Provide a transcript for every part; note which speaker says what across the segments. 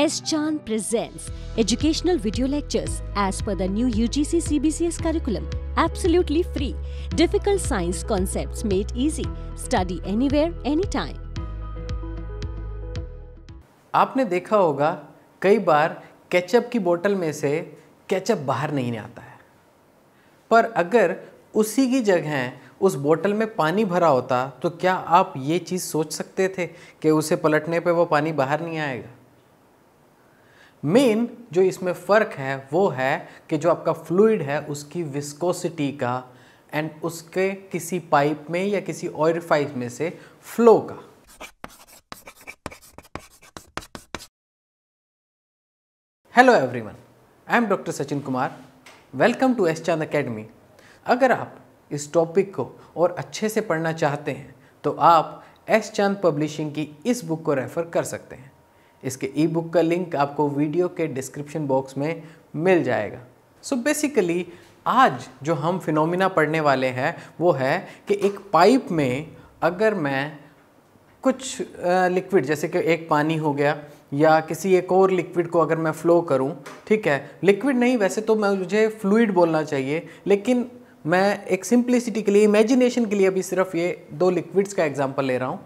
Speaker 1: S. Chan presents educational video lectures as per the new UGC CBCS curriculum, absolutely free. Difficult science concepts made easy. Study anywhere, anytime. आपने देखा होगा कई बार ketchup की बोतल में से केचप बाहर नहीं आता है पर अगर उसी की जगह उस बोतल में पानी भरा होता तो क्या आप ये चीज़ सोच सकते थे कि उसे पलटने पे वो पानी बाहर नहीं आएगा मेन जो इसमें फ़र्क है वो है कि जो आपका फ्लूड है उसकी विस्कोसिटी का एंड उसके किसी पाइप में या किसी ऑयरफाइज में से फ्लो का hello everyone I am doctor Sachin Kumar welcome to S Chand academy अगर आप इस टॉपिक को और अच्छे से पढ़ना चाहते हैं तो आप एस चांद पब्लिशिंग की इस बुक को रेफ़र कर सकते हैं इसके ई बुक का लिंक आपको वीडियो के डिस्क्रिप्शन बॉक्स में मिल जाएगा सो so बेसिकली आज जो हम फिनोमिना पढ़ने वाले हैं वो है कि एक पाइप में अगर मैं कुछ लिक्विड जैसे कि एक पानी हो गया या किसी एक और लिक्विड को अगर मैं फ़्लो करूं ठीक है लिक्विड नहीं वैसे तो मैं मुझे फ्लूड बोलना चाहिए लेकिन मैं एक सिंप्लिसिटी के लिए इमेजिनेशन के लिए अभी सिर्फ ये दो लिक्विड्स का एग्जांपल ले रहा हूँ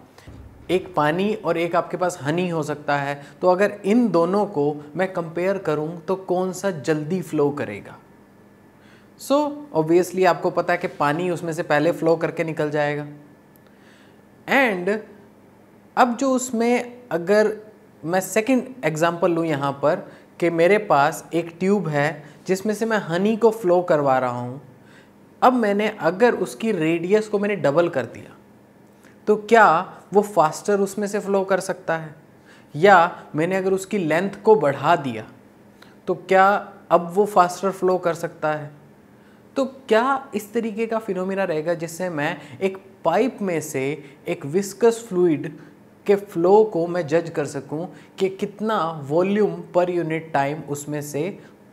Speaker 1: एक पानी और एक आपके पास हनी हो सकता है तो अगर इन दोनों को मैं कंपेयर करूं तो कौन सा जल्दी फ्लो करेगा सो so, ऑब्वियसली आपको पता है कि पानी उसमें से पहले फ्लो करके निकल जाएगा एंड अब जो उसमें अगर मैं सेकंड एग्जांपल लूँ यहाँ पर कि मेरे पास एक ट्यूब है जिसमें से मैं हनी को फ्लो करवा रहा हूँ अब मैंने अगर उसकी रेडियस को मैंने डबल कर दिया तो क्या वो फास्टर उसमें से फ्लो कर सकता है या मैंने अगर उसकी लेंथ को बढ़ा दिया तो क्या अब वो फास्टर फ्लो कर सकता है तो क्या इस तरीके का फिनोमिना रहेगा जिससे मैं एक पाइप में से एक विस्कस फ्लूड के फ्लो को मैं जज कर सकूं कि कितना वॉल्यूम पर यूनिट टाइम उसमें से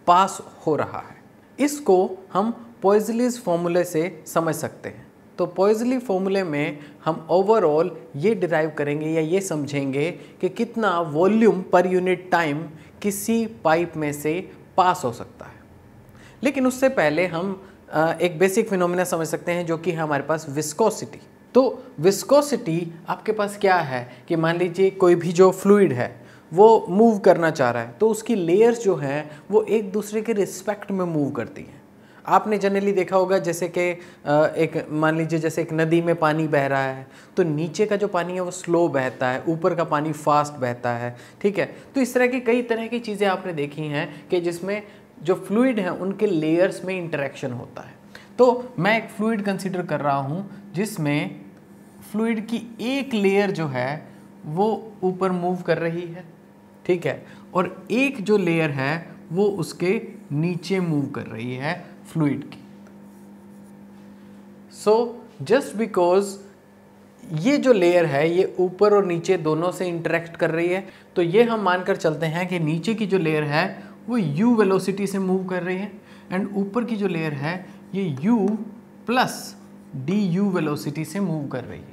Speaker 1: पास हो रहा है इसको हम पॉइजलीज फॉर्मूले से समझ सकते हैं तो पॉइजली फॉर्मूले में हम ओवरऑल ये डिराइव करेंगे या ये समझेंगे कि कितना वॉल्यूम पर यूनिट टाइम किसी पाइप में से पास हो सकता है लेकिन उससे पहले हम एक बेसिक फिनोमिना समझ सकते हैं जो कि है हमारे पास विस्कोसिटी तो विस्कोसिटी आपके पास क्या है कि मान लीजिए कोई भी जो फ्लूड है वो मूव करना चाह रहा है तो उसकी लेयर्स जो हैं वो एक दूसरे के रिस्पेक्ट में मूव करती हैं आपने जनरली देखा होगा जैसे कि एक मान लीजिए जैसे एक नदी में पानी बह रहा है तो नीचे का जो पानी है वो स्लो बहता है ऊपर का पानी फास्ट बहता है ठीक है तो इस तरह की कई तरह की चीज़ें आपने देखी हैं कि जिसमें जो फ्लूड हैं उनके लेयर्स में इंटरेक्शन होता है तो मैं एक फ्लूड कंसिडर कर रहा हूँ जिसमें फ्लूड की एक लेयर जो है वो ऊपर मूव कर रही है ठीक है और एक जो लेयर है वो उसके नीचे मूव कर रही है फ्लूड की सो जस्ट बिकॉज ये जो लेयर है ये ऊपर और नीचे दोनों से इंटरेक्ट कर रही है तो ये हम मानकर चलते हैं कि नीचे की जो लेयर है वो u वेलोसिटी से मूव कर रही है एंड ऊपर की जो लेयर है ये u plus d u velocity से मूव कर रही है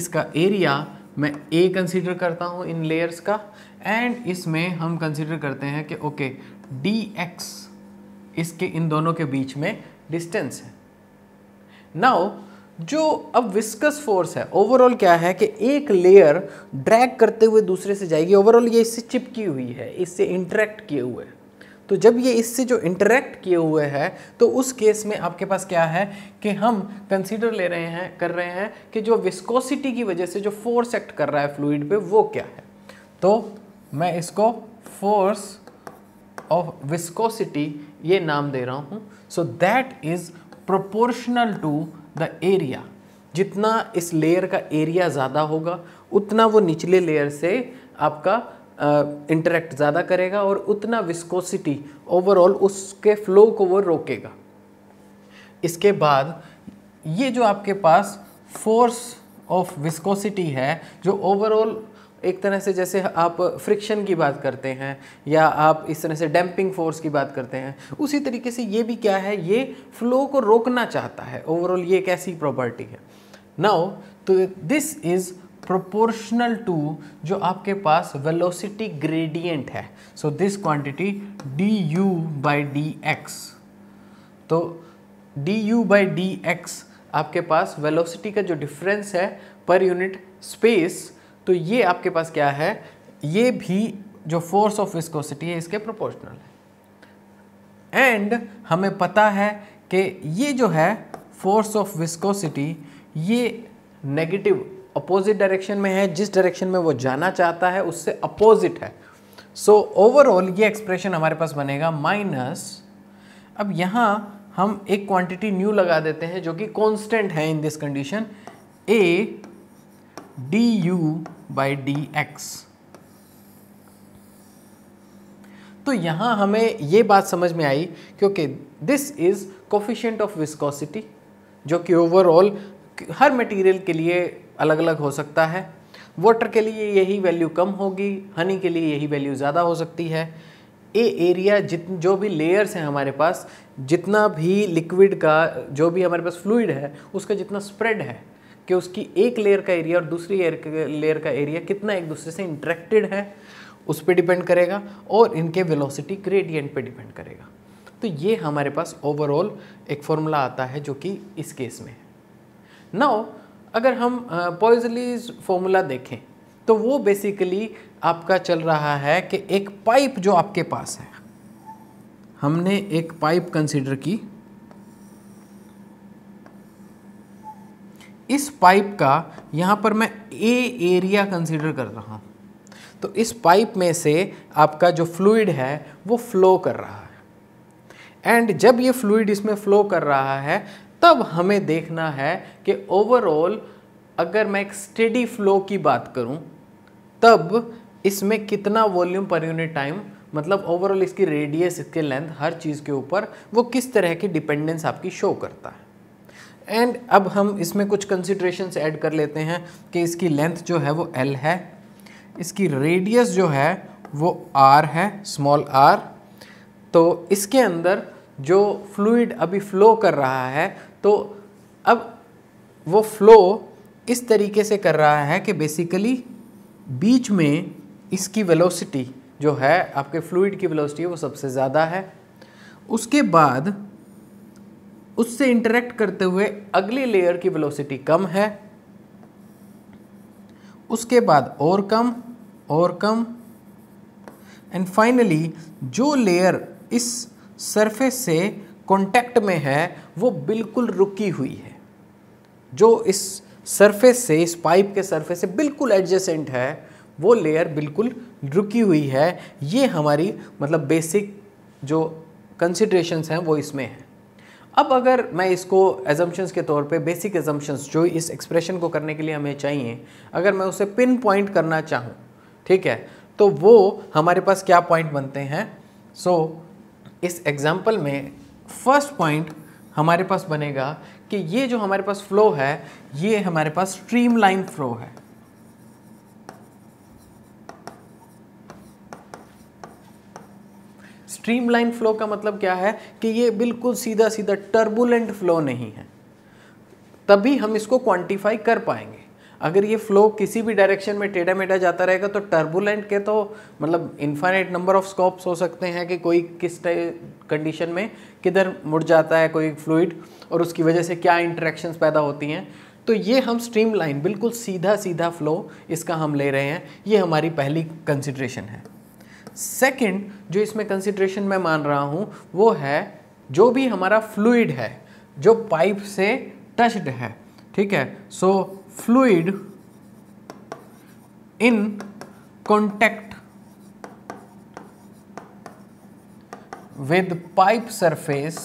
Speaker 1: इसका एरिया मैं ए कंसिडर करता हूँ इन लेयर्स का एंड इसमें हम कंसिडर करते हैं कि ओके डी एक्स इसके इन दोनों के बीच में डिस्टेंस है नाउ जो अब विस्कस फोर्स है ओवरऑल क्या है कि एक लेयर ड्रैग करते हुए दूसरे से जाएगी ओवरऑल ये इससे चिपकी हुई है इससे इंटरेक्ट किए हुए तो जब ये इससे जो इंटरेक्ट किए हुए है तो उस केस में आपके पास क्या है कि हम कंसीडर ले रहे हैं कर रहे हैं कि जो विस्कोसिटी की वजह से जो फोर्स एक्ट कर रहा है फ्लूड पे वो क्या है तो मैं इसको फोर्स ऑफ विस्कोसिटी ये नाम दे रहा हूँ so that is proportional to the area जितना इस लेयर का एरिया ज़्यादा होगा उतना वो निचले लेयर से आपका इंटरेक्ट uh, ज़्यादा करेगा और उतना विस्कोसिटी ओवरऑल उसके फ्लो को वो रोकेगा इसके बाद ये जो आपके पास फोर्स ऑफ विस्कोसिटी है जो ओवरऑल एक तरह से जैसे आप फ्रिक्शन की बात करते हैं या आप इस तरह से डैम्पिंग फोर्स की बात करते हैं उसी तरीके से ये भी क्या है ये फ्लो को रोकना चाहता है ओवरऑल ये एक ऐसी प्रॉपर्टी है नाउ तो दिस इज़ प्रोपोर्शनल टू जो आपके पास वेलोसिटी ग्रेडियंट है so this quantity D you by D x तो d you by D x आपके पास वेलोसिटी का जो डिफरेंस है पर यूनिट स्पेस तो ये आपके पास क्या है ये भी जो फोर्स ऑफ विस्कोसिटी है इसके प्रोपोर्शनल है एंड हमें पता है कि ये जो है फोर्स ऑफ विस्कोसिटी ये नेगेटिव अपोजिट डायरेक्शन में है जिस डायरेक्शन में वो जाना चाहता है उससे अपोजिट है सो so, ओवरऑल ये एक्सप्रेशन हमारे पास बनेगा माइनस अब यहाँ हम एक क्वांटिटी न्यू लगा देते हैं जो कि कांस्टेंट है in this condition a D you by D x तो यहाँ हमें यह बात समझ में आई क्योंकि this is coefficient of viscosity जो कि ओवरऑल हर मटेरियल के लिए अलग अलग हो सकता है वाटर के लिए यही वैल्यू कम होगी हनी के लिए यही वैल्यू ज़्यादा हो सकती है ए एरिया जित जो भी लेयर्स हैं हमारे पास जितना भी लिक्विड का जो भी हमारे पास फ्लूड है उसका जितना स्प्रेड है कि उसकी एक लेयर का एरिया और दूसरी लेयर का एरिया कितना एक दूसरे से इंट्रैक्टेड है उस पर डिपेंड करेगा और इनके वेलोसिटी ग्रेडियंट पे डिपेंड करेगा तो ये हमारे पास ओवरऑल एक फॉर्मूला आता है जो कि इस केस में है नाउ अगर हम पॉइजलीज फॉर्मूला देखें तो वो बेसिकली आपका चल रहा है कि एक पाइप जो आपके पास है हमने एक पाइप कंसिडर की इस पाइप का यहाँ पर मैं ए एरिया कंसीडर कर रहा हूँ तो इस पाइप में से आपका जो फ्लूड है वो फ्लो कर रहा है एंड जब ये फ्लूड इसमें फ्लो कर रहा है तब हमें देखना है कि ओवरऑल अगर मैं एक स्टेडी फ्लो की बात करूँ तब इसमें कितना वॉल्यूम पर यूनिट टाइम मतलब ओवरऑल इसकी रेडियस इसके लेंथ हर चीज़ के ऊपर वो किस तरह की डिपेंडेंस आपकी शो करता है एंड अब हम इसमें कुछ कंसिड्रेशन ऐड कर लेते हैं कि इसकी लेंथ जो है वो एल है इसकी रेडियस जो है वो आर है स्मॉल आर तो इसके अंदर जो फ्लूड अभी फ्लो कर रहा है तो अब वो फ्लो इस तरीके से कर रहा है कि बेसिकली बीच में इसकी वेलोसिटी जो है आपके फ्लूड की वेलोसिटी वो सबसे ज़्यादा है उसके बाद उससे इंटरेक्ट करते हुए अगली लेयर की वेलोसिटी कम है उसके बाद और कम और कम एंड फाइनली जो लेयर इस सरफेस से कांटेक्ट में है वो बिल्कुल रुकी हुई है जो इस सरफेस से इस पाइप के सरफेस से बिल्कुल एडजेसेंट है वो लेयर बिल्कुल रुकी हुई है ये हमारी मतलब बेसिक जो कंसिड्रेशंस हैं वो इसमें हैं अब अगर मैं इसको एजम्पन्स के तौर पे बेसिक एजम्पन्स जो इस एक्सप्रेशन को करने के लिए हमें चाहिए अगर मैं उसे पिन पॉइंट करना चाहूँ ठीक है तो वो हमारे पास क्या पॉइंट बनते हैं सो so, इस एग्ज़ाम्पल में फर्स्ट पॉइंट हमारे पास बनेगा कि ये जो हमारे पास फ्लो है ये हमारे पास स्ट्रीम फ्लो है स्ट्रीमलाइन फ्लो का मतलब क्या है कि ये बिल्कुल सीधा सीधा टर्बुलेंट फ्लो नहीं है तभी हम इसको क्वांटिफाई कर पाएंगे अगर ये फ्लो किसी भी डायरेक्शन में टेढ़ा मेढ़ा जाता रहेगा तो टर्बुलेंट के तो मतलब इन्फाइनाइट नंबर ऑफ स्कोप्स हो सकते हैं कि कोई किस कंडीशन में किधर मुड़ जाता है कोई फ्लूड और उसकी वजह से क्या इंट्रैक्शन पैदा होती हैं तो ये हम स्ट्रीमलाइन बिल्कुल सीधा सीधा फ्लो इसका हम ले रहे हैं ये हमारी पहली कंसिड्रेशन है सेकंड जो इसमें कंसिड्रेशन मैं मान रहा हूँ वो है जो भी हमारा फ्लूइड है जो पाइप से टचड है ठीक है so fluid in contact with pipe surface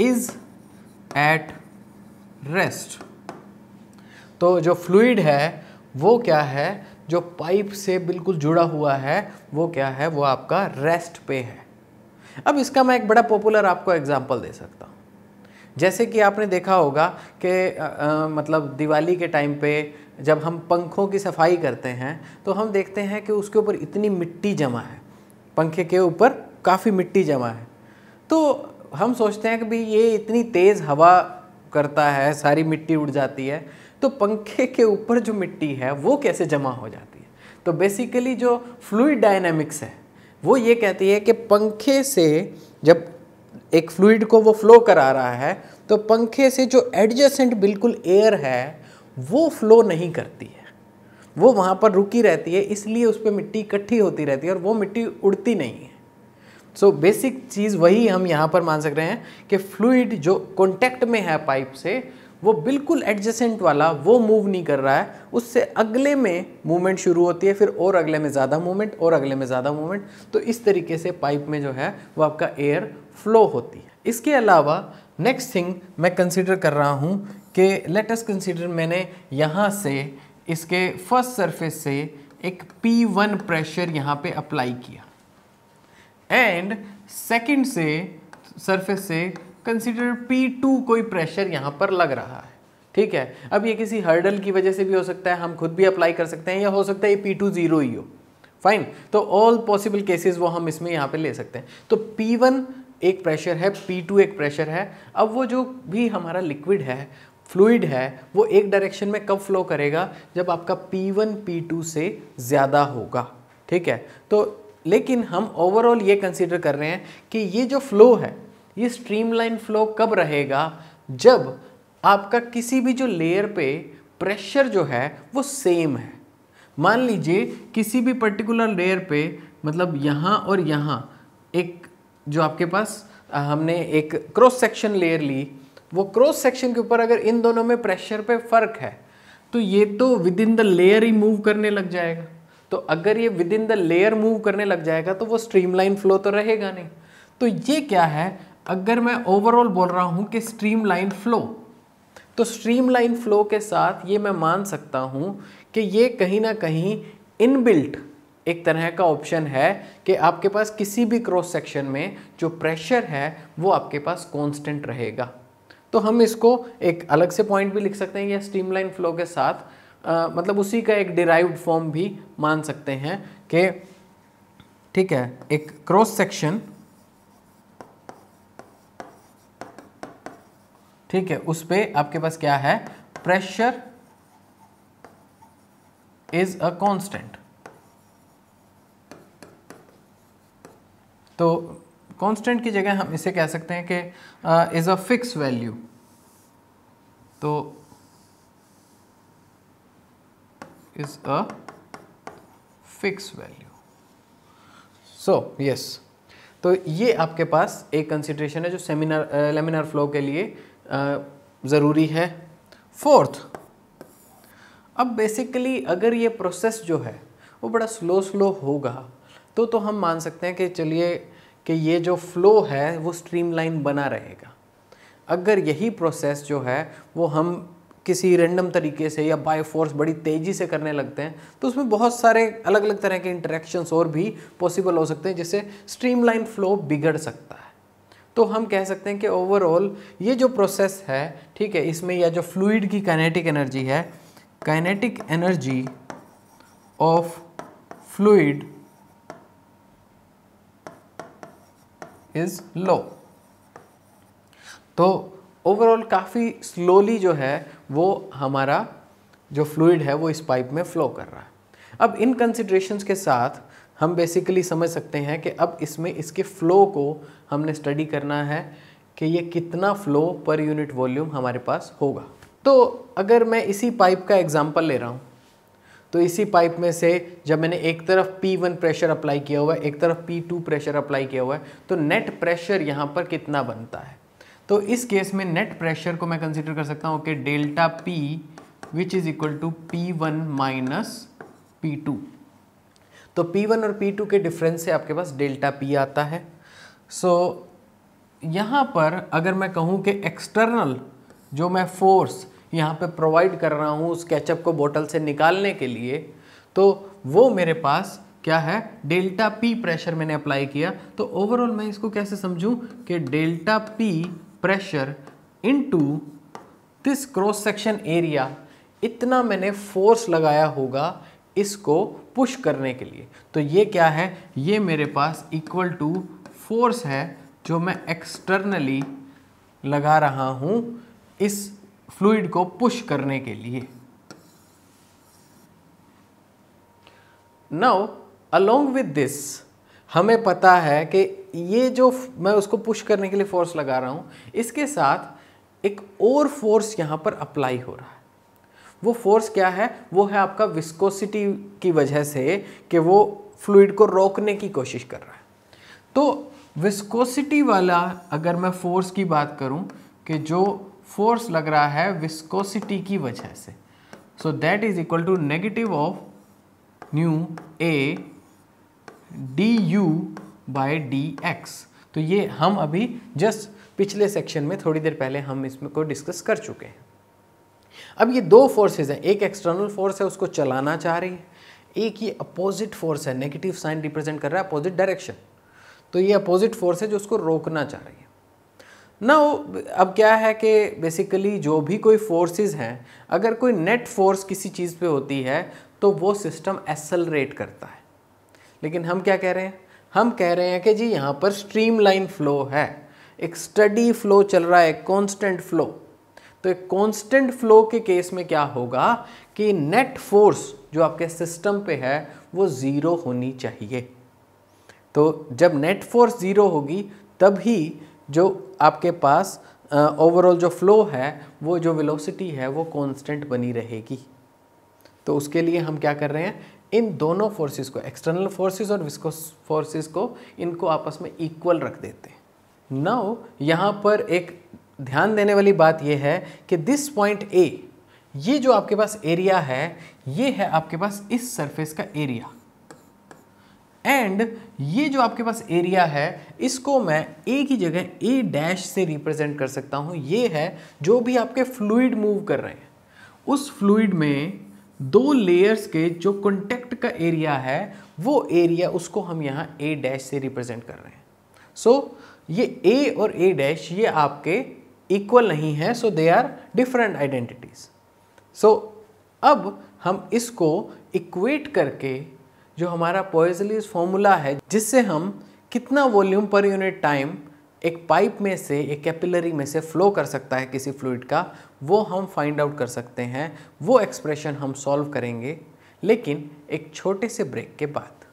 Speaker 1: is at rest तो जो फ्लूड है वो क्या है जो पाइप से बिल्कुल जुड़ा हुआ है वो क्या है वो आपका रेस्ट पे है अब इसका मैं एक बड़ा पॉपुलर आपको एग्जाम्पल दे सकता हूँ जैसे कि आपने देखा होगा कि मतलब दिवाली के टाइम पे जब हम पंखों की सफाई करते हैं तो हम देखते हैं कि उसके ऊपर इतनी मिट्टी जमा है पंखे के ऊपर काफ़ी मिट्टी जमा है तो हम सोचते हैं कि भाई ये इतनी तेज़ हवा करता है सारी मिट्टी उड़ जाती है तो पंखे के ऊपर जो मिट्टी है वो कैसे जमा हो जाती है तो बेसिकली जो फ्लूड डायनेमिक्स है वो ये कहती है कि पंखे से जब एक फ्लूड को वो फ्लो करा रहा है तो पंखे से जो एडजेसेंट बिल्कुल एयर है वो फ्लो नहीं करती है वो वहाँ पर रुकी रहती है इसलिए उस पर मिट्टी इकट्ठी होती रहती है और वो मिट्टी उड़ती नहीं है सो बेसिक चीज़ वही हम यहाँ पर मान सक रहे हैं कि फ्लूड जो कॉन्टैक्ट में है पाइप से वो बिल्कुल एडजेसेंट वाला वो मूव नहीं कर रहा है उससे अगले में मूवमेंट शुरू होती है फिर और अगले में ज़्यादा मूवमेंट और अगले में ज़्यादा मूवमेंट तो इस तरीके से पाइप में जो है वो आपका एयर फ्लो होती है इसके अलावा नेक्स्ट थिंग मैं कंसिडर कर रहा हूँ कि लेटस कंसिडर मैंने यहाँ से इसके फर्स्ट सरफेस से एक पी प्रेशर यहाँ पर अप्लाई किया एंड सेकंड से सरफेस से कंसिडर P2 कोई प्रेशर यहाँ पर लग रहा है ठीक है अब ये किसी हर्डल की वजह से भी हो सकता है हम खुद भी अप्लाई कर सकते हैं या हो सकता है ये टू जीरो ही हो फाइन तो ऑल पॉसिबल केसेस वो हम इसमें यहाँ पे ले सकते हैं तो P1 एक प्रेशर है P2 एक प्रेशर है अब वो जो भी हमारा लिक्विड है फ्लूइड है वो एक डायरेक्शन में कब फ्लो करेगा जब आपका पी टू से ज़्यादा होगा ठीक है तो लेकिन हम ओवरऑल ये कंसिडर कर रहे हैं कि ये जो फ्लो है ये स्ट्रीमलाइन फ्लो कब रहेगा जब आपका किसी भी जो लेयर पे प्रेशर जो है वो सेम है मान लीजिए किसी भी पर्टिकुलर लेयर पे मतलब यहाँ और यहाँ एक जो आपके पास हमने एक क्रॉस सेक्शन लेयर ली वो क्रॉस सेक्शन के ऊपर अगर इन दोनों में प्रेशर पे फ़र्क है तो ये तो विद इन द लेयर ही मूव करने लग जाएगा तो अगर ये within the layer move करने लग जाएगा तो वो स्ट्रीमलाइन फ्लो तो रहेगा नहीं तो ये क्या है अगर मैं ओवरऑल बोल रहा हूँ कि स्ट्रीमलाइन फ्लो तो स्ट्रीमलाइन फ्लो के साथ ये मैं मान सकता हूँ कि ये कहीं ना कहीं इनबिल्ट एक तरह का ऑप्शन है कि आपके पास किसी भी क्रॉस सेक्शन में जो प्रेशर है वो आपके पास कांस्टेंट रहेगा तो हम इसको एक अलग से पॉइंट भी लिख सकते हैं या स्ट्रीमलाइन फ्लो के साथ आ, मतलब उसी का एक डिराइव्ड फॉर्म भी मान सकते हैं कि ठीक है एक क्रॉस सेक्शन ठीक है उस पर आपके पास क्या है प्रेशर इज अ कांस्टेंट तो कांस्टेंट की जगह हम इसे कह सकते हैं कि इज अ फिक्स वैल्यू तो is a fix value so yes तो ये आपके पास एक कंसिड्रेशन है जो सेमिनार लेमिनार फ्लो के लिए uh, ज़रूरी है फोर्थ अब बेसिकली अगर ये प्रोसेस जो है वो बड़ा स्लो स्लो होगा तो तो हम मान सकते हैं कि चलिए कि ये जो फ्लो है वो स्ट्रीमलाइन बना रहेगा अगर यही प्रोसेस जो है वो हम किसी रेंडम तरीके से या बाय फोर्स बड़ी तेज़ी से करने लगते हैं तो उसमें बहुत सारे अलग अलग तरह के इंटरेक्शंस और भी पॉसिबल हो सकते हैं जिससे स्ट्रीमलाइन फ्लो बिगड़ सकता है तो हम कह सकते हैं कि ओवरऑल ये जो प्रोसेस है ठीक है इसमें या जो फ्लूड की काइनेटिक एनर्जी है kinetic energy of fluid is low तो ओवरऑल काफ़ी स्लोली जो है वो हमारा जो फ्लूड है वो इस पाइप में फ्लो कर रहा है अब इन कंसिड्रेशन के साथ हम बेसिकली समझ सकते हैं कि अब इसमें इसके फ़्लो को हमने स्टडी करना है कि ये कितना फ़्लो पर यूनिट वॉल्यूम हमारे पास होगा तो अगर मैं इसी पाइप का एग्ज़ाम्पल ले रहा हूँ तो इसी पाइप में से जब मैंने एक तरफ P1 प्रेशर अप्लाई किया हुआ है एक तरफ P2 प्रेशर अप्लाई किया हुआ है तो नेट प्रेशर यहाँ पर कितना बनता है तो इस केस में नेट प्रेशर को मैं कंसिडर कर सकता हूँ कि delta P which is equal to P one minus P two तो पी वन और पी टू के डिफरेंस से आपके पास डेल्टा पी आता है सो so, यहाँ पर अगर मैं कहूँ कि एक्सटर्नल जो मैं फोर्स यहाँ पे प्रोवाइड कर रहा हूँ उस कैचअप को बोतल से निकालने के लिए तो वो मेरे पास क्या है डेल्टा पी प्रेशर मैंने अप्लाई किया तो ओवरऑल मैं इसको कैसे समझूं कि delta P pressure into this cross section area इतना मैंने फोर्स लगाया होगा इसको पुश करने के लिए तो ये क्या है ये मेरे पास इक्वल टू फोर्स है जो मैं एक्सटर्नली लगा रहा हूँ इस फ्लूइड को पुश करने के लिए नाउ अलोंग विद दिस हमें पता है कि ये जो मैं उसको पुश करने के लिए फोर्स लगा रहा हूँ इसके साथ एक और फोर्स यहाँ पर अप्लाई हो रहा है वो फोर्स क्या है वो है आपका विस्कोसिटी की वजह से कि वो फ्लूड को रोकने की कोशिश कर रहा है तो विस्कोसिटी वाला अगर मैं फोर्स की बात करूं कि जो फोर्स लग रहा है विस्कोसिटी की वजह से so that is equal to negative of nu A D you by D x तो ये हम अभी जस्ट पिछले सेक्शन में थोड़ी देर पहले हम इसमें को डिस्कस कर चुके हैं अब ये दो फोर्सेज हैं एक एक्सटर्नल फोर्स है उसको चलाना चाह रही है एक ये अपोजिट फोर्स है नेगेटिव साइन रिप्रेजेंट कर रहा है अपोजिट डायरेक्शन तो ये अपोजिट फोर्स है जो उसको रोकना चाह रही है ना अब क्या है कि बेसिकली जो भी कोई फोर्सेज हैं अगर कोई नेट फोर्स किसी चीज़ पे होती है तो वो सिस्टम एक्सलरेट करता है लेकिन हम क्या कह रहे हैं हम कह रहे हैं कि जी यहाँ पर स्ट्रीम लाइन फ्लो है एक स्टडी फ्लो चल रहा है कॉन्स्टेंट फ्लो तो एक कॉन्स्टेंट फ्लो के केस में क्या होगा कि नेट फोर्स जो आपके सिस्टम पे है वो ज़ीरो होनी चाहिए तो जब नेट फोर्स ज़ीरो होगी तभी जो आपके पास ओवरऑल जो फ्लो है वो जो वेलोसिटी है वो कांस्टेंट बनी रहेगी तो उसके लिए हम क्या कर रहे हैं इन दोनों फोर्सेस को एक्सटर्नल फोर्सेस और विस्कोस फोर्सेस को इनको आपस में इक्वल रख देते हैं नाउ यहाँ पर एक ध्यान देने वाली बात यह है कि दिस पॉइंट ए ये जो आपके पास एरिया है ये है आपके पास इस सरफेस का एरिया एंड ये जो आपके पास एरिया है इसको मैं ए की जगह ए डैश से रिप्रेजेंट कर सकता हूँ ये है जो भी आपके फ्लूड मूव कर रहे हैं उस फ्लूड में दो लेयर्स के जो कॉन्टेक्ट का एरिया है वो एरिया उसको हम यहाँ ए डैश से रिप्रेजेंट कर रहे हैं सो so, ये ए और ए डैश ये आपके इक्वल नहीं है so they are different identities so अब हम इसको इक्वेट करके जो हमारा पॉइजलीज फॉर्मूला है जिससे हम कितना वॉल्यूम पर यूनिट टाइम एक पाइप में से एक कैपिलरी में से फ्लो कर सकता है किसी फ्लूड का वो हम फाइंड आउट कर सकते हैं वो एक्सप्रेशन हम सॉल्व करेंगे लेकिन एक छोटे से ब्रेक के बाद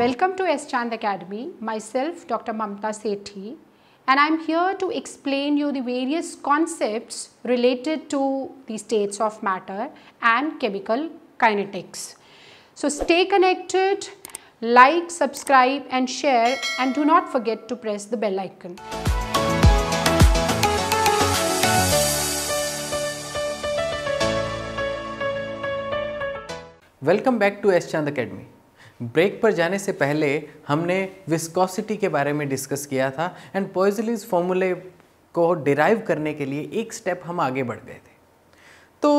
Speaker 1: welcome to S Chand academy myself doctor Mamta Sethi and I am to to explain the various concept related to दैटर and chemical kinetics so stay connected Like, subscribe and share and do not forget to press the bell icon. Welcome back to S Chand academy break पर जाने से पहले हमने viscosity के बारे में discuss किया था एंड पॉइजलिस फॉर्मूले को डिराइव करने के लिए एक स्टेप हम आगे बढ़ गए थे तो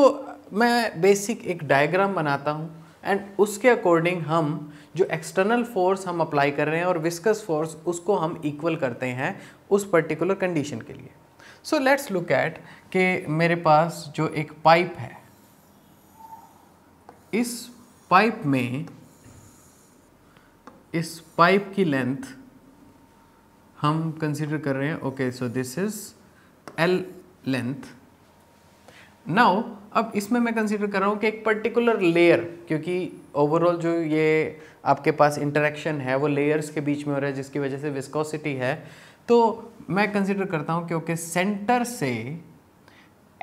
Speaker 1: मैं बेसिक एक डायग्राम बनाता हूँ एंड उसके अकॉर्डिंग हम जो एक्सटर्नल फोर्स हम अप्लाई कर रहे हैं और विस्कस फोर्स उसको हम इक्वल करते हैं उस पर्टिकुलर कंडीशन के लिए सो लेट्स लुक एट कि मेरे पास जो एक पाइप है इस पाइप में इस पाइप की लेंथ हम कंसिडर कर रहे हैं okay so this is L length now अब इसमें मैं कंसिडर कर रहा हूँ कि एक पर्टिकुलर लेयर क्योंकि ओवरऑल जो ये आपके पास इंटरेक्शन है वो लेयर्स के बीच में हो रहा है जिसकी वजह से विस्कोसिटी है तो मैं कंसिडर करता हूँ क्योंकि सेंटर से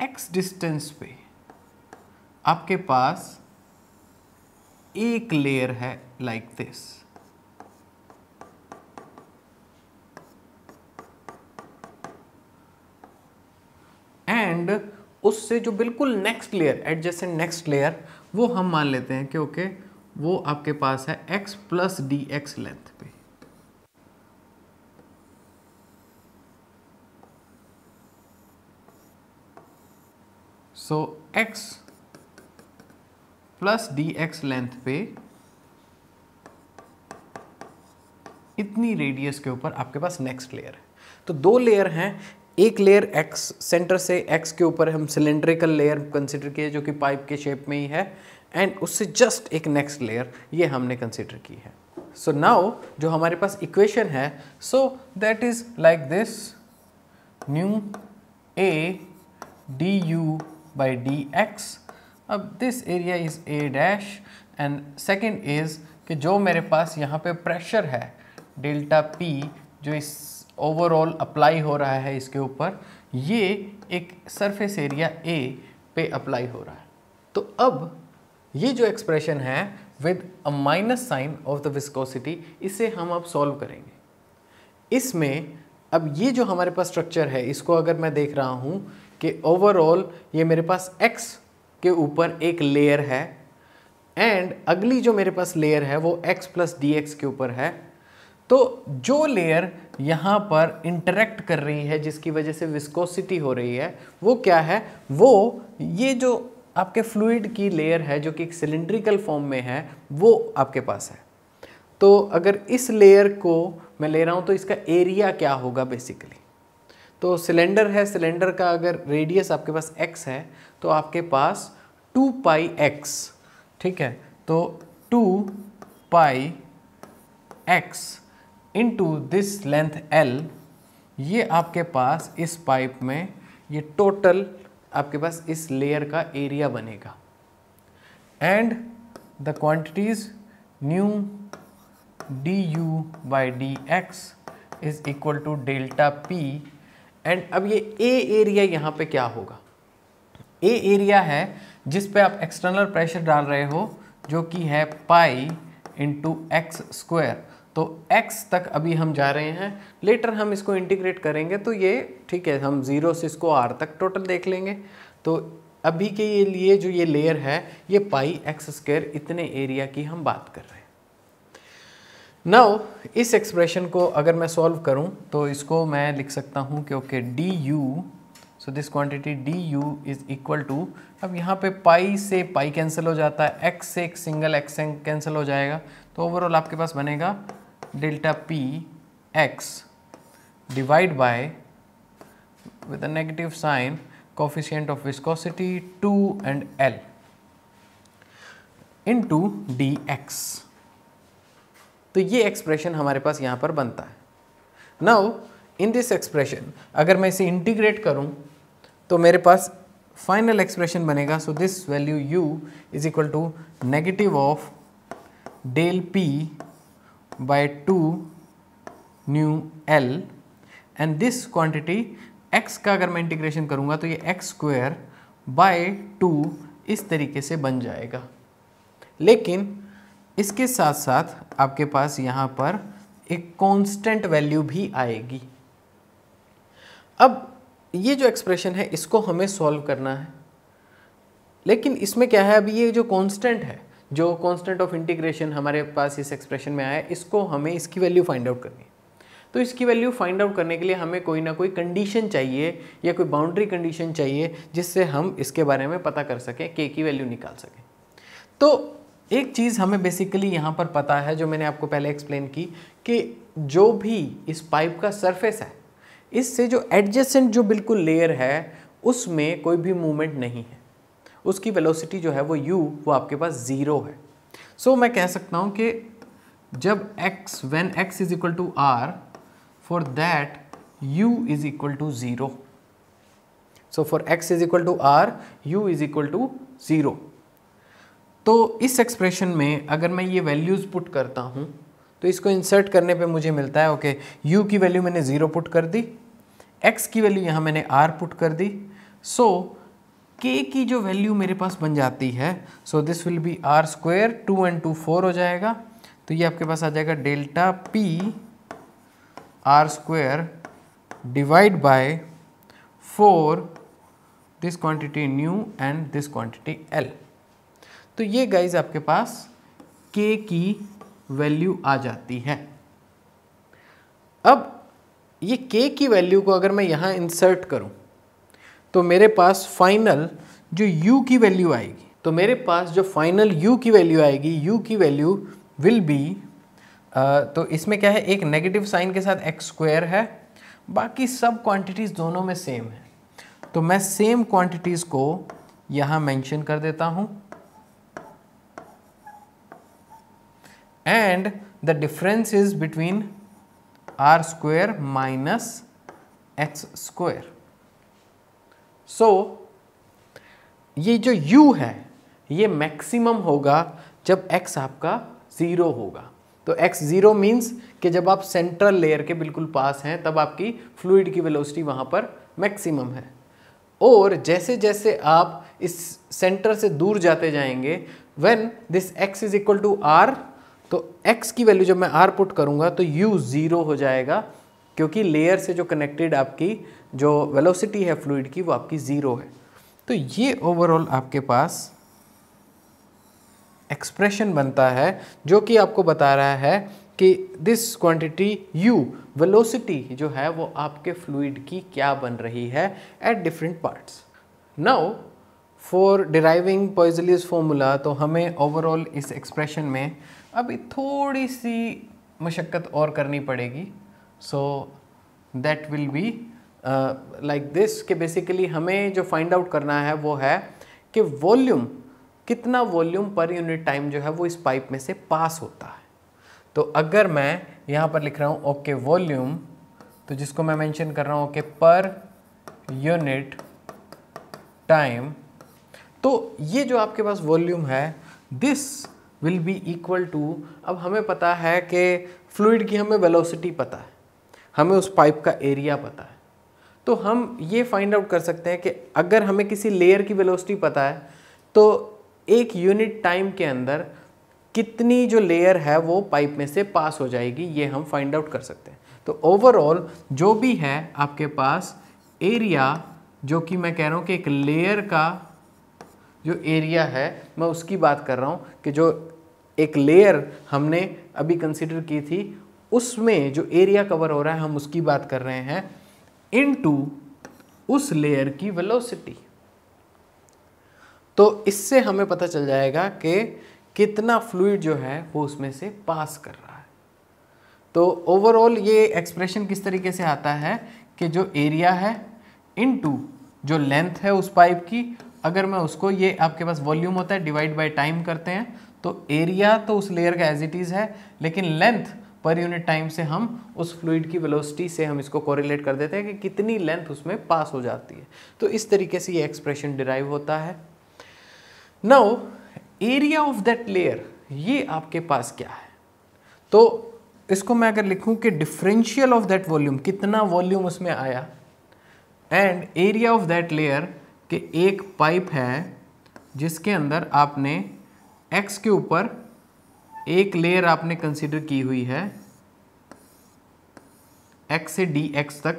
Speaker 1: एक्स डिस्टेंस पे आपके पास एक लेयर है लाइक like दिस एंड उससे जो बिल्कुल next layer adjacent next layer वो हम मान लेते हैं कि ओके वो आपके पास है x plus D X length पे सो x plus D X length पे इतनी रेडियस के ऊपर आपके पास नेक्स्ट लेयर है तो दो लेयर हैं एक लेयर एक्स सेंटर से एक्स के ऊपर हम सिलेंड्रिकल लेयर कंसिडर किए जो कि पाइप के शेप में ही है एंड उससे जस्ट एक नेक्स्ट लेयर ये हमने कंसिडर की है सो so नाउ जो हमारे पास इक्वेशन है so that is like this nu A D you by D X अब this area is A dash and second is कि जो मेरे पास यहाँ पे प्रेशर है डेल्टा पी जो इस ओवरऑल अप्लाई हो रहा है इसके ऊपर ये एक सरफेस एरिया ए पे अप्लाई हो रहा है तो अब ये जो एक्सप्रेशन है with a minus sign of the viscosity इसे हम अब सॉल्व करेंगे इसमें अब ये जो हमारे पास स्ट्रक्चर है इसको अगर मैं देख रहा हूँ कि ओवरऑल ये मेरे पास एक्स के ऊपर एक लेयर है एंड अगली जो मेरे पास लेयर है वो एक्स प्लस डी के ऊपर है तो जो लेयर यहाँ पर इंटरेक्ट कर रही है जिसकी वजह से विस्कोसिटी हो रही है वो क्या है वो ये जो आपके फ्लूड की लेयर है जो कि एक सिलेंड्रिकल फॉर्म में है वो आपके पास है तो अगर इस लेयर को मैं ले रहा हूँ तो इसका एरिया क्या होगा बेसिकली तो सिलेंडर है सिलेंडर का अगर रेडियस आपके पास x है तो आपके पास टू पाई एक्स ठीक है तो two pi X into this length L ये आपके पास इस पाइप में ये टोटल आपके पास इस लेयर का एरिया बनेगा and the quantities nu D you by D X is equal to delta P and अब ये ए एरिया यहाँ पे क्या होगा ए एरिया है जिस पे आप एक्सटर्नल प्रेशर डाल रहे हो जो कि है पाई इंटू एक्स स्क्वायर तो x तक अभी हम जा रहे हैं लेटर हम इसको इंटीग्रेट करेंगे तो ये ठीक है हम ज़ीरो से इसको r तक टोटल देख लेंगे तो अभी के ये लिए जो ये लेयर है ये पाई एक्स स्क्र इतने एरिया की हम बात कर रहे हैं नाउ इस एक्सप्रेशन को अगर मैं सॉल्व करूं तो इसको मैं लिख सकता हूं कि okay D U so this quantity D U is equal to अब यहाँ पे पाई से पाई कैंसिल हो जाता है एक्स से एक सिंगल एक्स कैंसिल हो जाएगा तो ओवरऑल आपके पास बनेगा delta delta p x divide by negative sign coefficient of viscosity two and L into D x तो ये एक्सप्रेशन हमारे पास यहाँ पर बनता है नाउ इन दिस एक्सप्रेशन अगर मैं इसे इंटीग्रेट करूँ तो मेरे पास फाइनल एक्सप्रेशन बनेगा so this value U is equal to negative of del P by 2 nu L and this quantity x का अगर मैं इंटीग्रेशन करूँगा तो ये एक्स स्क्वेयर बाय टू इस तरीके से बन जाएगा लेकिन इसके साथ साथ आपके पास यहाँ पर एक कांस्टेंट वैल्यू भी आएगी अब ये जो एक्सप्रेशन है इसको हमें सॉल्व करना है लेकिन इसमें क्या है अभी ये जो कांस्टेंट है जो कांस्टेंट ऑफ इंटीग्रेशन हमारे पास इस एक्सप्रेशन में आया है इसको हमें इसकी वैल्यू फाइंड आउट करनी है तो इसकी वैल्यू फाइंड आउट करने के लिए हमें कोई ना कोई कंडीशन चाहिए या कोई बाउंड्री कंडीशन चाहिए जिससे हम इसके बारे में पता कर सकें के की वैल्यू निकाल सकें तो एक चीज़ हमें बेसिकली यहाँ पर पता है जो मैंने आपको पहले एक्सप्लेन की कि जो भी इस पाइप का सरफेस है इससे जो एडजेसेंट जो बिल्कुल लेयर है उसमें कोई भी मूवमेंट नहीं है उसकी वेलोसिटी जो है वो u वो आपके पास ज़ीरो है सो so, मैं कह सकता हूँ कि जब x when x is equal to R for that u is equal to zero so for x is equal to R U is equal to zero तो इस एक्सप्रेशन में अगर मैं ये वैल्यूज़ पुट करता हूँ तो इसको इंसर्ट करने पे मुझे मिलता है ओके okay, u की वैल्यू मैंने ज़ीरो पुट कर दी x की वैल्यू यहाँ मैंने r पुट कर दी सो so, के की जो वैल्यू मेरे पास बन जाती है so this will be R square two and two four हो जाएगा तो ये आपके पास आ जाएगा delta P R square divide by four this quantity nu and this quantity L तो ये गाइज आपके पास के की वैल्यू आ जाती है अब ये के की वैल्यू को अगर मैं यहाँ इंसर्ट करूँ तो मेरे पास फाइनल जो u की वैल्यू आएगी तो मेरे पास जो फाइनल u की वैल्यू आएगी u की वैल्यू विल बी तो इसमें क्या है एक नेगेटिव साइन के साथ एक्स स्क्वायर है बाकी सब क्वांटिटीज़ दोनों में सेम है तो मैं सेम क्वांटिटीज़ को यहाँ मेंशन कर देता हूँ and the difference is between R square minus X square so so, ये जो u है ये मैक्सिमम होगा जब x आपका ज़ीरो होगा तो x ज़ीरो मीन्स कि जब आप सेंट्रल लेयर के बिल्कुल पास हैं तब आपकी फ्लूड की वेलोसिटी वहाँ पर मैक्सिमम है और जैसे जैसे आप इस सेंटर से दूर जाते जाएंगे when this x is equal to R तो x की वैल्यू जब मैं r पुट करूँगा तो u ज़ीरो हो जाएगा क्योंकि लेयर से जो कनेक्टेड आपकी जो वेलोसिटी है फ्लूड की वो आपकी ज़ीरो है तो ये ओवरऑल आपके पास एक्सप्रेशन बनता है जो कि आपको बता रहा है कि दिस क्वांटिटी यू वेलोसिटी जो है वो आपके फ्लूड की क्या बन रही है at different parts now for deriving Poiseuille's formula तो हमें ओवरऑल इस एक्सप्रेशन में अभी थोड़ी सी मशक्क़त और करनी पड़ेगी so that will be like this कि बेसिकली हमें जो फाइंड आउट करना है वो है कि वॉल्यूम कितना वॉल्यूम पर यूनिट टाइम जो है वो इस पाइप में से पास होता है तो अगर मैं यहाँ पर लिख रहा हूँ ओके वॉल्यूम तो जिसको मैं मेंशन कर रहा हूँ ओके पर यूनिट टाइम तो ये जो आपके पास वॉल्यूम है this will be equal to अब हमें पता है कि फ्लूड की हमें वेलोसिटी पता है हमें उस पाइप का एरिया पता है तो हम ये फाइंड आउट कर सकते हैं कि अगर हमें किसी लेयर की वेलोसिटी पता है तो एक यूनिट टाइम के अंदर कितनी जो लेयर है वो पाइप में से पास हो जाएगी ये हम फाइंड आउट कर सकते हैं तो ओवरऑल जो भी है आपके पास एरिया जो कि मैं कह रहा हूँ कि एक लेयर का जो एरिया है मैं उसकी बात कर रहा हूँ कि जो एक लेयर हमने अभी कंसिडर की थी उसमें जो एरिया कवर हो रहा है हम उसकी बात कर रहे हैं इनटू उस लेयर की वेलोसिटी तो इससे हमें पता चल जाएगा कि कितना फ्लूड जो है वो उसमें से पास कर रहा है तो ओवरऑल ये एक्सप्रेशन किस तरीके से आता है कि जो एरिया है इनटू जो लेंथ है उस पाइप की अगर मैं उसको ये आपके पास वॉल्यूम होता है डिवाइड बाय टाइम करते हैं तो एरिया तो उस लेयर का एज इट इज़ है लेकिन लेंथ पर यूनिट टाइम से हम उस फ्लूड की वेलोसिटी से हम इसको कोरिलेट कर देते हैं कि कितनी लेंथ उसमें पास हो जाती है तो इस तरीके से ये एक्सप्रेशन डिराइव होता है now area of that layer ये आपके पास क्या है तो इसको मैं अगर लिखूं कि डिफरेंशियल ऑफ दैट वॉल्यूम कितना वॉल्यूम उसमें आया and area of that layer के एक पाइप है जिसके अंदर आपने एक्स के ऊपर एक लेयर आपने कंसिडर की हुई है x से डी एक्स तक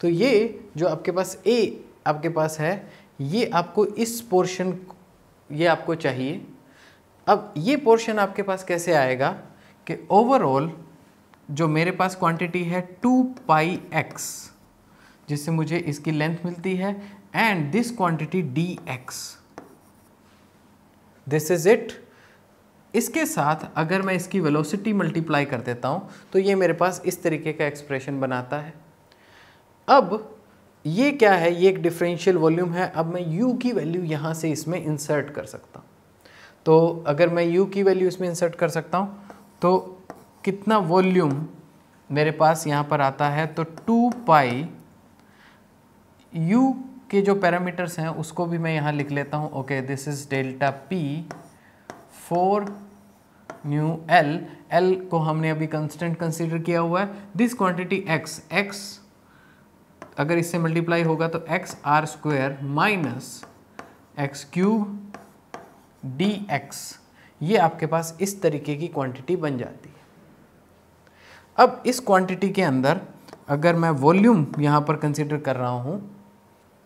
Speaker 1: तो ये जो आपके पास a आपके पास है ये आपको इस पोर्शन ये आपको चाहिए अब ये पोर्शन आपके पास कैसे आएगा कि ओवरऑल जो मेरे पास क्वांटिटी है टू पाई एक्स जिससे मुझे इसकी लेंथ मिलती है and this quantity dx this is it इसके साथ अगर मैं इसकी वेलोसिटी मल्टीप्लाई कर देता हूँ तो ये मेरे पास इस तरीके का एक्सप्रेशन बनाता है अब ये क्या है ये एक डिफरेंशियल वॉल्यूम है अब मैं u की वैल्यू यहाँ से इसमें इंसर्ट कर सकता हूँ तो अगर मैं u की वैल्यू इसमें इंसर्ट कर सकता हूँ तो कितना वॉल्यूम मेरे पास यहाँ पर आता है तो टू पाई यू के जो पैरामीटर्स हैं उसको भी मैं यहाँ लिख लेता हूँ okay this is delta P four nu L L को हमने अभी कंस्टेंट कंसीडर किया हुआ है दिस क्वांटिटी एक्स एक्स अगर इससे मल्टीप्लाई होगा तो X R square minus X cube D X ये आपके पास इस तरीके की क्वांटिटी बन जाती है अब इस क्वांटिटी के अंदर अगर मैं वॉल्यूम यहाँ पर कंसिडर कर रहा हूँ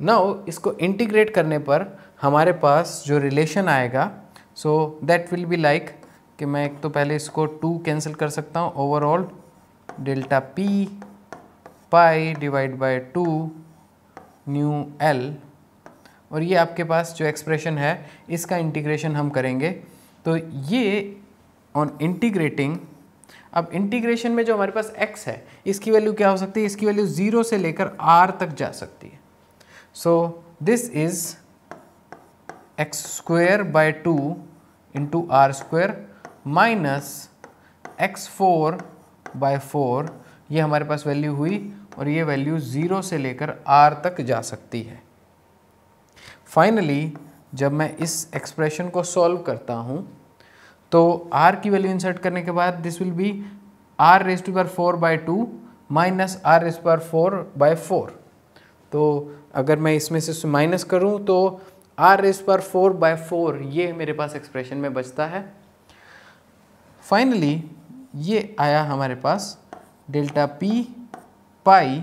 Speaker 1: नाउ इसको इंटीग्रेट करने पर हमारे पास जो रिलेशन आएगा so that will be like कि मैं एक तो पहले इसको टू कैंसिल कर सकता हूँ overall delta P pi divide by two nu L और ये आपके पास जो एक्सप्रेशन है इसका इंटीग्रेशन हम करेंगे तो ये ऑन इंटीग्रेटिंग अब इंटीग्रेशन में जो हमारे पास एक्स है इसकी वैल्यू क्या हो सकती है इसकी वैल्यू ज़ीरो से लेकर आर तक जा सकती है So, this is x square by 2 into r square minus X four by four ये हमारे पास वैल्यू हुई और ये वैल्यू ज़ीरो से लेकर आर तक जा सकती है फाइनली जब मैं इस एक्सप्रेशन को सॉल्व करता हूँ तो आर की वैल्यू इंसर्ट करने के बाद this will be R raised पर four by two minus R raised पर फोर बाय फोर तो अगर मैं इसमें से माइनस करूं तो आर रेस पर फोर बाय फोर ये मेरे पास एक्सप्रेशन में बचता है फाइनली ये आया हमारे पास delta P pi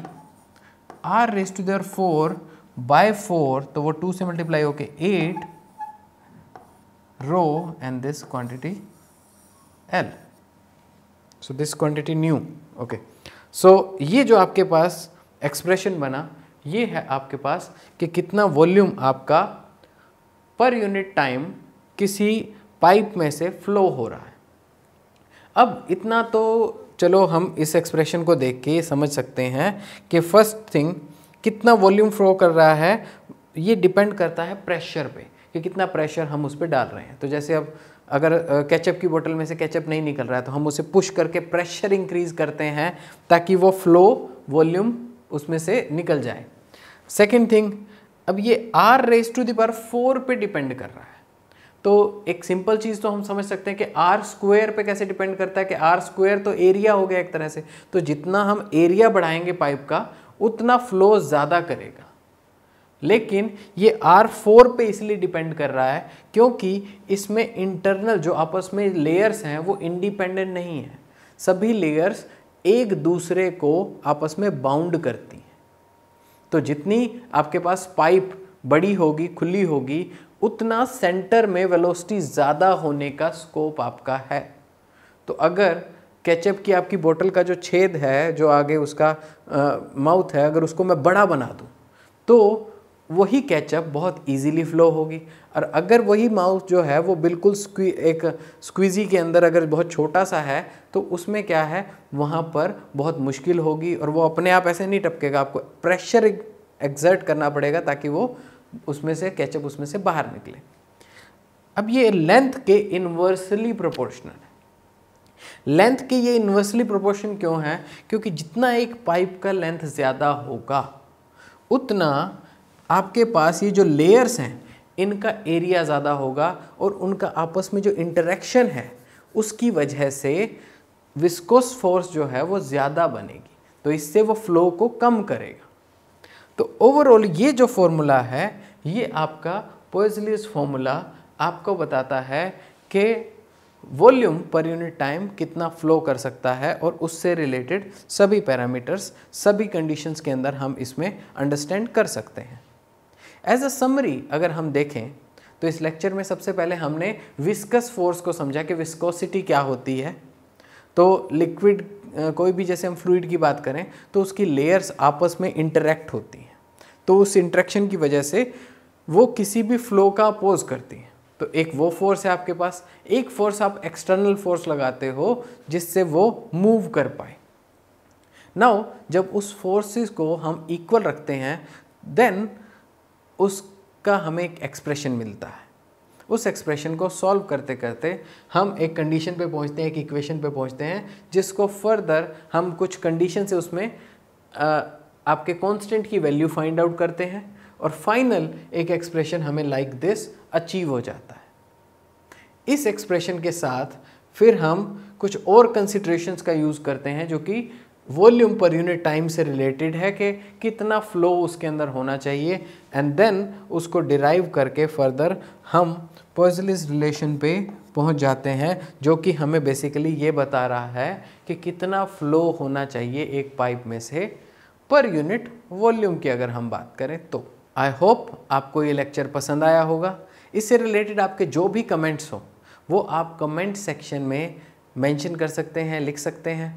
Speaker 1: R raise to the four by four तो वो टू से मल्टीप्लाई होके eight rho and this quantity L so this quantity nu okay so ये जो आपके पास एक्सप्रेशन बना ये है आपके पास कि कितना वॉल्यूम आपका पर यूनिट टाइम किसी पाइप में से फ्लो हो रहा है अब इतना तो चलो हम इस एक्सप्रेशन को देख के समझ सकते हैं कि फर्स्ट थिंग कितना वॉल्यूम फ्लो कर रहा है ये डिपेंड करता है प्रेशर पे कि कितना प्रेशर हम उस पर डाल रहे हैं तो जैसे अब अगर कैचअप की बोतल में से कैचअप नहीं निकल रहा है तो हम उसे पुश करके प्रेशर इंक्रीज़ करते हैं ताकि वो फ्लो वॉल्यूम उसमें से निकल जाए सेकेंड थिंग अब ये R raise to power four पे डिपेंड कर रहा है तो एक सिंपल चीज़ तो हम समझ सकते हैं कि आर स्क्वेयर पे कैसे डिपेंड करता है कि आर स्क्वेयर तो एरिया हो गया एक तरह से तो जितना हम एरिया बढ़ाएंगे पाइप का उतना फ्लो ज़्यादा करेगा लेकिन ये आर फोर पे इसलिए डिपेंड कर रहा है क्योंकि इसमें इंटरनल जो आपस में लेयर्स हैं वो इंडिपेंडेंट नहीं है सभी लेयर्स एक दूसरे को आपस में बाउंड करती तो जितनी आपके पास पाइप बड़ी होगी खुली होगी उतना सेंटर में वेलोसिटी ज़्यादा होने का स्कोप आपका है तो अगर केचप की आपकी बोतल का जो छेद है जो आगे उसका माउथ है अगर उसको मैं बड़ा बना दूँ तो वही कैचअप बहुत इजीली फ्लो होगी और अगर वही माउथ जो है वो बिल्कुल स्क्वी एक स्क्वीज़ी के अंदर अगर बहुत छोटा सा है तो उसमें क्या है वहाँ पर बहुत मुश्किल होगी और वो अपने आप ऐसे नहीं टपकेगा आपको प्रेशर एग्जर्ट करना पड़ेगा ताकि वो उसमें से कैचअप उसमें से बाहर निकले अब ये लेंथ के इन्वर्सली प्रोपोर्शनल है लेंथ के ये इन्वर्सली प्रोपोर्शन क्यों है क्योंकि जितना एक पाइप का लेंथ ज़्यादा होगा उतना आपके पास ये जो लेयर्स हैं इनका एरिया ज़्यादा होगा और उनका आपस में जो इंटरेक्शन है उसकी वजह से विस्कोस फोर्स जो है वो ज़्यादा बनेगी तो इससे वो फ्लो को कम करेगा तो ओवरऑल ये जो फॉर्मूला है ये आपका पोइजलियस फॉर्मूला आपको बताता है कि वॉल्यूम पर यूनिट टाइम कितना फ्लो कर सकता है और उससे रिलेटेड सभी पैरामीटर्स सभी कंडीशंस के अंदर हम इसमें अंडरस्टैंड कर सकते हैं एज अ समरी अगर हम देखें तो इस लेक्चर में सबसे पहले हमने विस्कस फोर्स को समझा कि विस्कोसिटी क्या होती है तो लिक्विड कोई भी जैसे हम फ्लूड की बात करें तो उसकी लेयर्स आपस में इंटरेक्ट होती हैं तो उस इंट्रैक्शन की वजह से वो किसी भी फ्लो का अपोज करती हैं तो एक वो फोर्स है आपके पास एक फोर्स आप एक्सटर्नल फोर्स लगाते हो जिससे वो मूव कर पाए नाउ जब उस फोर्सेस को हम इक्वल रखते हैं देन उसका हमें एक एक्सप्रेशन मिलता है उस एक्सप्रेशन को सॉल्व करते करते हम एक कंडीशन पे पहुंचते हैं एक इक्वेशन पे पहुंचते हैं जिसको फर्दर हम कुछ कंडीशन से उसमें आ, आपके कांस्टेंट की वैल्यू फाइंड आउट करते हैं और फाइनल एक एक्सप्रेशन हमें लाइक दिस अचीव हो जाता है इस एक्सप्रेशन के साथ फिर हम कुछ और कंसिड्रेशन का यूज़ करते हैं जो कि वॉल्यूम पर यूनिट टाइम से रिलेटेड है कि कितना फ्लो उसके अंदर होना चाहिए एंड देन उसको डिराइव करके फर्दर हम पोजलिस रिलेशन पे पहुंच जाते हैं जो कि हमें बेसिकली ये बता रहा है कि कितना फ्लो होना चाहिए एक पाइप में से पर यूनिट वॉल्यूम की अगर हम बात करें तो आई होप आपको ये लेक्चर पसंद आया होगा इससे रिलेटेड आपके जो भी कमेंट्स हों वो आप कमेंट सेक्शन में मेंशन कर सकते हैं लिख सकते हैं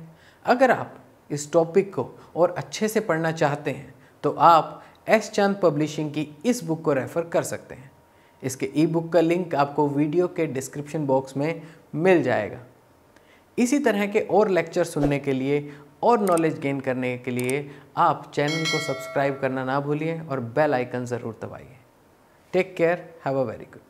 Speaker 1: अगर आप इस टॉपिक को और अच्छे से पढ़ना चाहते हैं तो आप एस चांद पब्लिशिंग की इस बुक को रेफ़र कर सकते हैं इसके ई बुक का लिंक आपको वीडियो के डिस्क्रिप्शन बॉक्स में मिल जाएगा इसी तरह के और लेक्चर सुनने के लिए और नॉलेज गेन करने के लिए आप चैनल को सब्सक्राइब करना ना भूलिए और बेल आइकन ज़रूर दबाइए take care have a very good